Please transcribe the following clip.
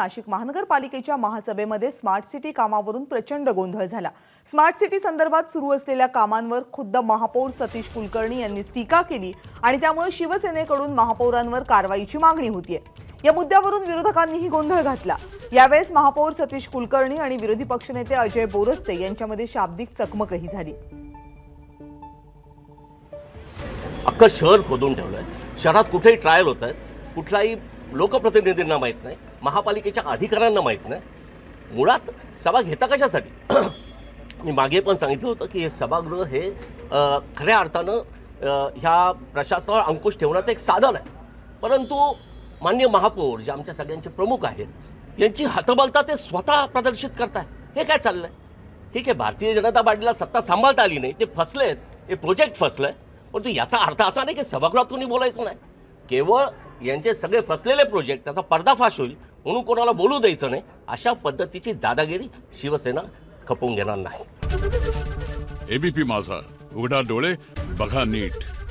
नाशिक महानगरपालिकेच्या महासभेमध्ये smart city कामावरून प्रचंड गोंधळ झाला स्मार्ट सिटी संदर्भात सुरू असलेल्या कामांवर खुद्द महापौर सतीश कुलकर्णी यांनी टीका केली आणि त्यामुळे शिवसेनेकडून महापौरांवर कारवाईची मागणी होतीये या मुद्द्यावरून विरोधकांनीही गोंधळ घातला यावेळेस महापौर सतीश कुलकर्णी आणि विरोधी पक्षनेते अजय बोरस्ते यांच्यामध्ये शाब्दिक चकमकही झाली अख्खं शहर खोदून ठेवलंय शहरात कुठेही ट्रायल होत आहेत कुठलाही लोकप्रतिनिधींना माहीत नाही महापालिकेच्या अधिकाऱ्यांना माहीत नाही मुळात सभा घेता कशासाठी मी मागे पण सांगितलं होतं की हे सभागृह हे खऱ्या अर्थानं ह्या प्रशासनावर अंकुश ठेवण्याचं एक साधन आहे परंतु मान्य महापौर जे आमच्या सगळ्यांचे प्रमुख आहेत यांची हतबलता ते स्वतः प्रदर्शित करताय हे काय चाललं आहे ठीक आहे भारतीय जनता पार्टीला सत्ता सांभाळता आली नाही ते फसलेत हे प्रोजेक्ट फसलं आहे परंतु याचा अर्थ असा नाही की सभागृहात कोणी बोलायचं नाही केवळ यांचे सगळे फसलेले प्रोजेक्ट त्याचा पर्दाफाश होईल म्हणून कोणाला बोलू द्यायचं नाही अशा पद्धतीची दादागिरी शिवसेना खपवून घेणार नाही एबीपी माझा उघडा डोळे बघा नीट